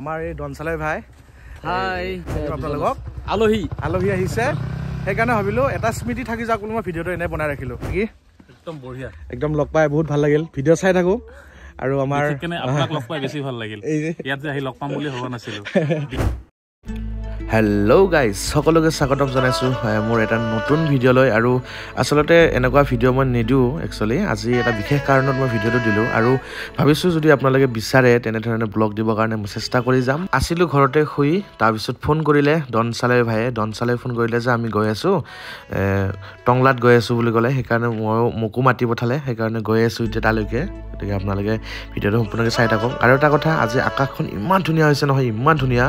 আমাৰ এই দনচালে ভাই হাই আপনাৰ আলহী আলহী আহিছে সেইকাৰণে ভাবিলো এটা স্মৃতি থাকি যাওক মই ভিডিঅ'টো এনে বনাই ৰাখিলো নেকি একদম বঢ়িয়া একদম লগ পাই বহুত ভাল লাগিল ভিডিঅ' চাই থাকো আৰু আমাৰ লগ পাই বেছি ভাল লাগিল ইয়াত যে আহি লগ পাম বুলি ভবা নাছিলো হেল্ল' গাইজ সকলোকে স্বাগতম জনাইছোঁ মোৰ এটা নতুন ভিডিঅ'লৈ আৰু আচলতে এনেকুৱা ভিডিঅ' মই নিদিওঁ একচুৱেলি আজি এটা বিশেষ কাৰণত মই ভিডিঅ'টো দিলোঁ আৰু ভাবিছোঁ যদি আপোনালোকে বিচাৰে তেনেধৰণে ব্লগ দিবৰ কাৰণে মই চেষ্টা কৰি যাম আছিলোঁ ঘৰতে শুই তাৰপিছত ফোন কৰিলে দনচালে ভায়ে চালে ফোন কৰিলে যে আমি গৈ আছোঁ টংলাত গৈ আছোঁ বুলি ক'লে সেইকাৰণে মই মোকো মাতি পঠালে সেইকাৰণে গৈ আছোঁ এতিয়া তালৈকে গতিকে আপোনালোকে ভিডিঅ'টো সম্পূৰ্ণকৈ চাই থাকক আৰু এটা কথা আজি আকাশখন ইমান ধুনীয়া হৈছে নহয় ইমান ধুনীয়া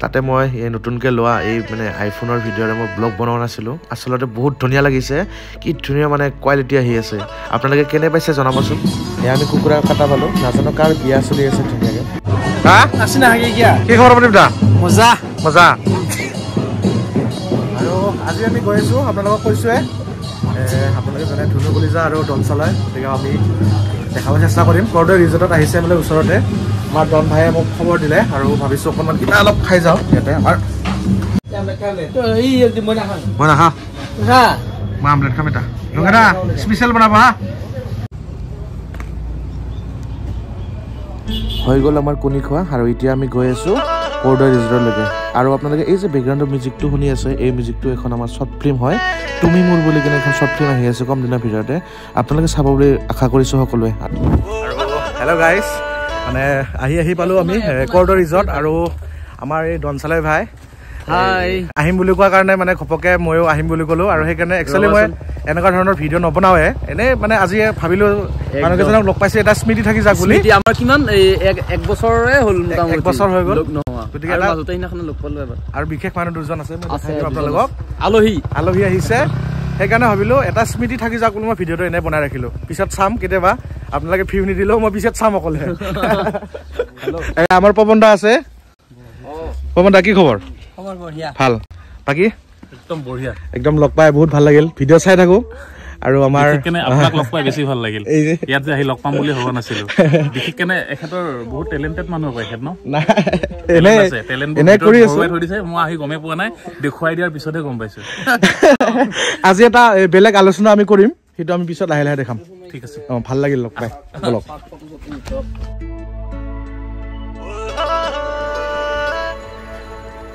তাতে মই এই নতুনকৈ ভিডিঅ'কে লোৱা এই মানে আইফোনৰ ভিডিঅ'ৰে মই ব্লগ বনোৱা নাছিলোঁ আচলতে বহুত ধুনীয়া লাগিছে কি ধুনীয়া মানে কোৱালিটি আহি আছে আপোনালোকে কেনে পাইছে জনাবচোন এয়া আমি কুকুৰা কটা পালোঁ নাজানো কাৰ বিয়া চলি আছে ধুনীয়াকৈ আজি আমি গৈ আছোঁ আপোনালোকক কৈছোঁৱে আপোনালোকে জানে ধুনু কলিজা আৰু চলাই গতিকে আমি দেখাব চেষ্টা কৰিম কৰ্দৈ ৰিজৰ্টত আহিছে বোলে ওচৰতে আমাৰ দন ভাইয়ে মোক খবৰ দিলে আৰু ভাবিছোঁ অকণমান কিবা অলপ খাই যাওঁ ইয়াতে আমাৰ হৈ গ'ল আমাৰ কণী খোৱা আৰু এতিয়া আমি গৈ আছো বৰ্ডাৰ ৰিজৰ্টলৈকে আৰু আপোনালোকে এই যে বেকগ্ৰাউণ্ডৰ মিউজিকটো শুনি আছে এই মিউজিকটো এখন আমাৰ শ্বৰ্ট ফিল্ম হয় তুমি মোৰ বুলি কেনে এখন শ্বৰ্ট ফিল্ম আহি আছে কম দিনৰ ভিতৰতে আপোনালোকে চাব বুলি আশা কৰিছোঁ সকলোৱে হেল্ল' গাইজ মানে আহি আহি পালোঁ আমি কৰ্ডৰ ৰিজৰ্ট আৰু আমাৰ এই দনচালাই ভাই আহিম বুলি কোৱাৰ কাৰণে মানে ঘপকে ময়ো আহিম বুলি কলো আৰু সেইকাৰণে একচুৱেলি মই এনেকুৱা ধৰণৰ ভিডিঅ' নবনাওঁ এনেই মানে আজি ভাবিলো মানুহ লগ পাইছো এটা স্মৃতি থাকি যাক বুলি আমাৰ কিমান বছৰ হৈ গ'ল আৰু বিশেষ মানুহ দুজন আছে আপোনালোকক আলহী আলহী আহিছে সেইকাৰণে ভাবিলো এটা স্মৃতি থাকি যাক বুলি মই ভিডিঅ'টো এনেই বনাই ৰাখিলো পিছত চাম কেতিয়াবা আপোনালোকে ফিউ নিদিলেও মই পিছত চাম অকলে আমাৰ পৱন দা আছে পৱন দা কি খবৰ ভাল বাকি একদম বঢ়িয়া একদম লগ পাই বহুত ভাল লাগিল ভিডিঅ' চাই থাকো আৰু আমাৰ লগ পাই বেছি ভাল লাগিল ইয়াত যে আহি লগ পাম বুলি ভবা নাছিলো বিশেষকে এখেতৰ বহুত টেলেণ্টেড মানুহ হব এখেত নেলেণ্ট দেখুৱাই দিয়াৰ পিছতহে গম পাইছো আজি এটা বেলেগ আলোচনা আমি কৰিম সেইটো আমি পিছত লাহে লাহে দেখাম ঠিক আছে অ ভাল লাগিল লগ পাই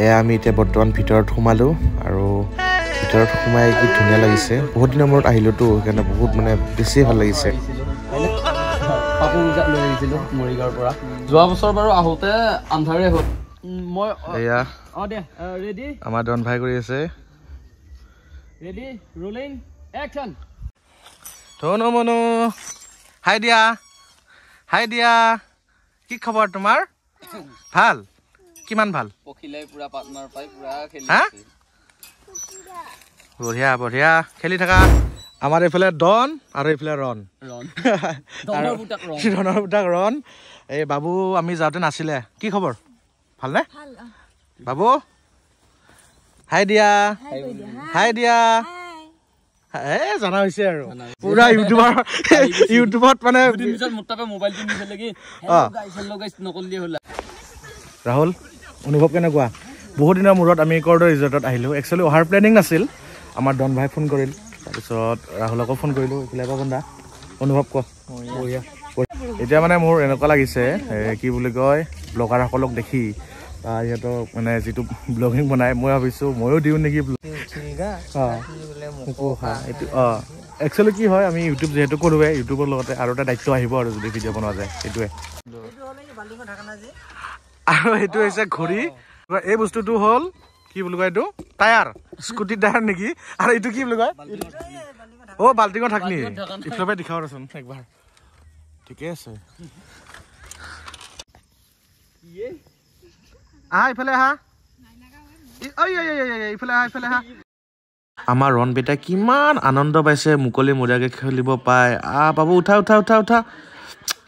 এয়া আমি এতিয়া বৰ্তমান ভিতৰত সোমালোঁ আৰু ভিতৰত সোমাই কি ধুনীয়া লাগিছে বহুত দিনৰ মূৰত আহিলোঁতো সেইকাৰণে বহুত মানে বেছিয়ে ভাল লাগিছে কি খবৰ তোমাৰ ভাল কিমান ভাল বঢ়িয়া বঢ়িয়া খেলি থাকা আমাৰ এইফালে ডন আৰু এইফালে ৰণ ৰণৰ বুটাক ৰণ এই বাবু আমি যাওঁতে নাছিলে কি খবৰ ভালনে বাবু হাই দিয়া হাই দিয়া এই জনা হৈছে আৰু পুৰা ইউটিউবাৰ ইউটিউবত মানে ৰাহুল অনুভৱ কেনেকুৱা বহুত দিনৰ মূৰত আমি কৰ্ডৰ ৰিজৰ্টত আহিলোঁ একচুৱেলি অহাৰ প্লেনিং নাছিল আমাৰ ডন ভাই ফোন কৰিল তাৰপিছত ৰাহুলকো ফোন কৰিলোঁ এইফালে পাব দা অনুভৱ কোৱা বঢ়িয়া এতিয়া মানে মোৰ এনেকুৱা লাগিছে কি বুলি কয় ব্লগাৰসকলক দেখি বা সিহঁতক মানে যিটো ব্লগিং বনায় মই ভাবিছোঁ ময়ো দিওঁ নেকি একচুৱেলি কি হয় আমি ইউটিউব যিহেতু কৰোঁৱে ইউটিউবৰ লগতে আৰু এটা দায়িত্ব আহিব আৰু যদি ভিডিঅ' বনোৱা যায় সেইটোৱে আৰু এইটো হৈছে ঘড়ী এই বস্তুটো হল কি বুলি কয় এইটো টায়াৰ স্কুটি টায়াৰ নেকি আৰু এইটো কি বুলি কয় অ বাল্টিঙৰ থাকনি ইফালে দেখাও ৰচোন একবাৰ ঠিকে আছে আহা ইফালে আহা আমাৰ ৰণবেটা কিমান আনন্দ পাইছে মুকলি মৰিয়াকে খেলিব পায় আ পাব উঠা উঠা উঠা উঠা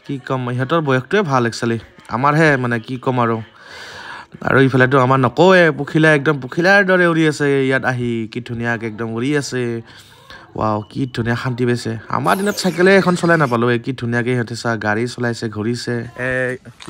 কি কম ইহঁতৰ বয়সটোৱে ভাল একচুৱেলি আমাৰহে মানে কি ক'ম আৰু আৰু ইফালেতো আমাৰ নকওঁৱে পখিলা একদম পখিলাৰ দৰে উৰি আছে ইয়াত আহি কি ধুনীয়াকৈ একদম উৰি আছে ৱাও কি ধুনীয়া শান্তি পাইছে আমাৰ দিনত চাইকেলে এখন চলাই নাপালোঁ কি ধুনীয়াকৈ সিহঁতে চা গাড়ী চলাইছে ঘূৰিছে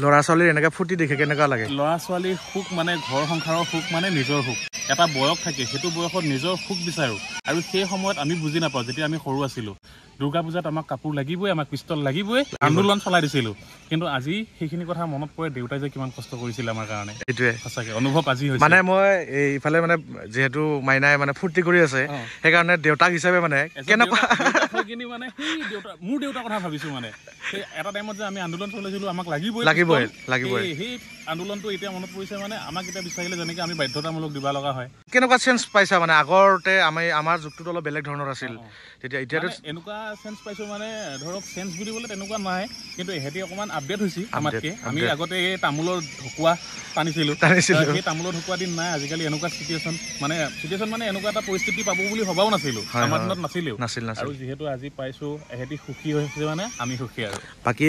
ল'ৰা ছোৱালীৰ এনেকৈ ফূৰ্তি দেখে কেনেকুৱা লাগে ল'ৰা ছোৱালীৰ সুখ মানে ঘৰ সংসাৰৰ সুখ মানে নিজৰ সুখ এটা বয়স থাকে সেইটো বয়সত নিজৰ সুখ বিচাৰোঁ আৰু সেই সময়ত আমি বুজি নাপাওঁ যেতিয়া আমি সৰু আছিলোঁ দুৰ্গা পূজাত আমাক কাপোৰ লাগিবই আমাক পিষ্টল লাগিবই আন্দোলন চলাই দিছিলোঁ কিন্তু আজি সেইখিনি কথা মনত পৰে দেউতাই যে কিমান কষ্ট কৰিছিল আমাৰ কাৰণে সেইটোৱে সঁচাকৈ অনুভৱ আজি হৈছে মানে মই ইফালে মানে যিহেতু মাইনাই মানে ফূৰ্তি কৰি আছে সেইকাৰণে দেউতাক হিচাপে মানে কেনেকুৱা মানে মোৰ দেউতাৰ কথা ভাবিছো মানে এটা টাইমত যে আমি আন্দোলন চলাইছিলো আমাক লাগিবই লাগিবই লাগিবই আন্দোলনটো এতিয়া মনত পৰিছে মানে আমাক এতিয়া বিচাৰিলে যেনেকে আমি বাধ্যতামূলক দিব লগা হয় কেনেকুৱা চেঞ্চ পাইছা মানে আগতে আমি আমাৰ যুগটোত অলপ বেলেগ ধৰণৰ আছিল তেতিয়া এতিয়া এনেকুৱা চেঞ্চ পাইছোঁ মানে ধৰক চেঞ্চ বুলিবলৈ তেনেকুৱা নাই কিন্তু এহেঁতি অকণমান আপডেট হৈছে আমাতকে আমি আগতে এই তামোলৰ ঢকুৱা টানিছিলোঁ টানিছিলোঁ সেই তামোলৰ ঢকুৱা দিন নাই আজিকালি এনেকুৱা চিটুৱেশ্যন মানে চিটুৱেশ্যন মানে এনেকুৱা এটা পৰিস্থিতি পাব বুলি ভবাও নাছিলোঁ আমাৰ দিনত নাছিলেও নাছিল আৰু যিহেতু আজি পাইছোঁ এহেঁতি সুখী হৈছে মানে আমি সুখী আৰু বাকী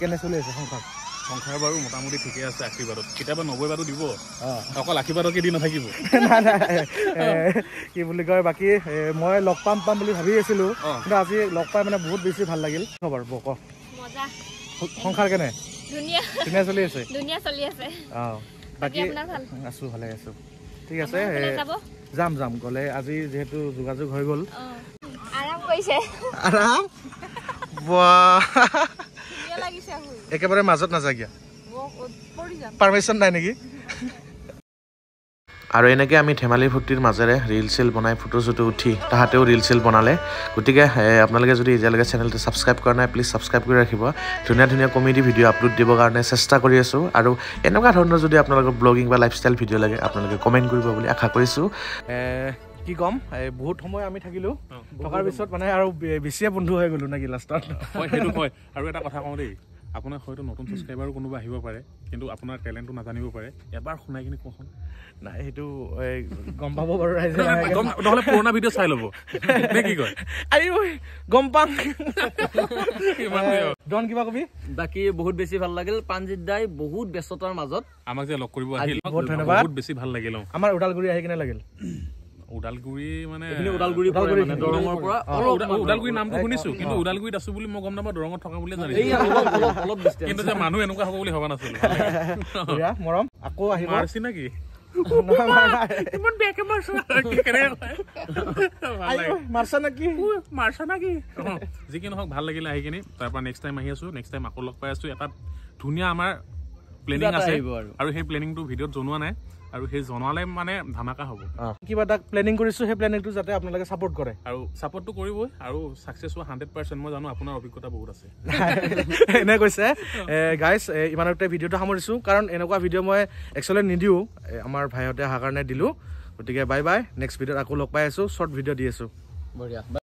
কেনে চলি আছে সংসাৰ সংসাৰ বাৰু মোটামুটি ঠিকে আছে আশীৰ্বাদত কেতিয়াবা নব্বৈবাদো দিব অকল আশীৰ্বাদৰ কেইদিন নাথাকিব কি বুলি কয় বাকী মই লগ পাম পাম বুলি ভাবি আছিলোঁ কিন্তু আজি লগ পাই মানে বহুত বেছি ভাল লাগিল বাৰু ক সংসাৰ কেনে ধুনীয়া চলি আছে অঁ বাকী আছোঁ ভালে আছোঁ ঠিক আছে যাম যাম গ'লে আজি যিহেতু যোগাযোগ হৈ গ'ল আৰাম কৰিছে আৰাম বা একেবাৰে মাজত নাযাগিয়া পাৰমিশ্যন নাই নেকি আৰু এনেকৈ আমি ধেমালি ফূৰ্তিৰ মাজেৰে ৰীল চিল বনাই ফটো চটো উঠি তাহাঁতেও ৰীল চিল বনালে গতিকে আপোনালোকে যদি এতিয়ালৈকে চেনেলটো ছাবস্ক্ৰাইব কৰা নাই প্লিজ ছাবস্ক্ৰাইব কৰি ৰাখিব ধুনীয়া ধুনীয়া কমেডি ভিডিঅ' আপলোড দিবৰ কাৰণে চেষ্টা কৰি আছোঁ আৰু এনেকুৱা ধৰণৰ যদি আপোনালোকৰ ব্লগিং বা লাইফ ষ্টাইল ভিডিঅ' লাগে আপোনালোকে কমেণ্ট কৰিব বুলি আশা কৰিছোঁ কি ক'ম এই বহুত সময় আমি থাকিলোঁ থকাৰ পিছত মানে আৰু বেছিয়ে বন্ধু হৈ গ'লোঁ নেকি লাষ্টত আৰু এটা কথা কওঁ দেই আপোনাৰ হয়তো নতুন ছাবস্ক্ৰাইবাৰো কোনোবা আহিব পাৰে কিন্তু আপোনাৰ টেলেণ্টটো নাজানিব পাৰে এবাৰ শুনাই কিনে কওঁচোন নাই সেইটো গম পাব বাৰু ৰাইজে নহ'লে পুৰণা ভিডিঅ' চাই ল'ব নে কি কয় আই ঐ গম পাম ডন কিবা কবি বাকী বহুত বেছি ভাল লাগিল প্ৰাণজিত দাই বহুত ব্যস্ততাৰ মাজত আমাক যে লগ কৰিব আহিল বহুত বেছি ভাল লাগিল আমাৰ ওদালগুৰি আহি কেনে লাগিল যি কি নহওক ভাল লাগিলে আহি কিনে তাৰপৰা নেক্সট টাইম আহি আছো নেক্সট টাইম আকৌ লগ পাই আছো এটা ধুনীয়া আমাৰ প্লেনিং আছে আৰু সেই প্লেনিংটো ভিডিঅ'ত জনোৱা নাই আৰু সেই জনালে মানে ধামাকা হ'ব কিবা তাক প্লেনিং কৰিছোঁ সেই প্লেনিংটো যাতে আপোনালোকে ছাপৰ্ট কৰে আৰু ছাপৰ্টটো কৰিবই আৰু ছাকচেছ হোৱা হাণ্ড্ৰেড মই জানো আপোনাৰ অভিজ্ঞতা বহুত আছে এনে কৈছে গাইছ ইমানতে ভিডিঅ'টো সামৰিছোঁ কাৰণ এনেকুৱা ভিডিঅ' মই একচুৱেলি নিদিওঁ আমাৰ ভাইহঁতে অহাৰ কাৰণে দিলোঁ গতিকে বাই বাই নেক্সট ভিডিঅ'ত আকৌ লগ পাই আছো শ্বৰ্ট ভিডিঅ' দি আছো বঢ়িয়া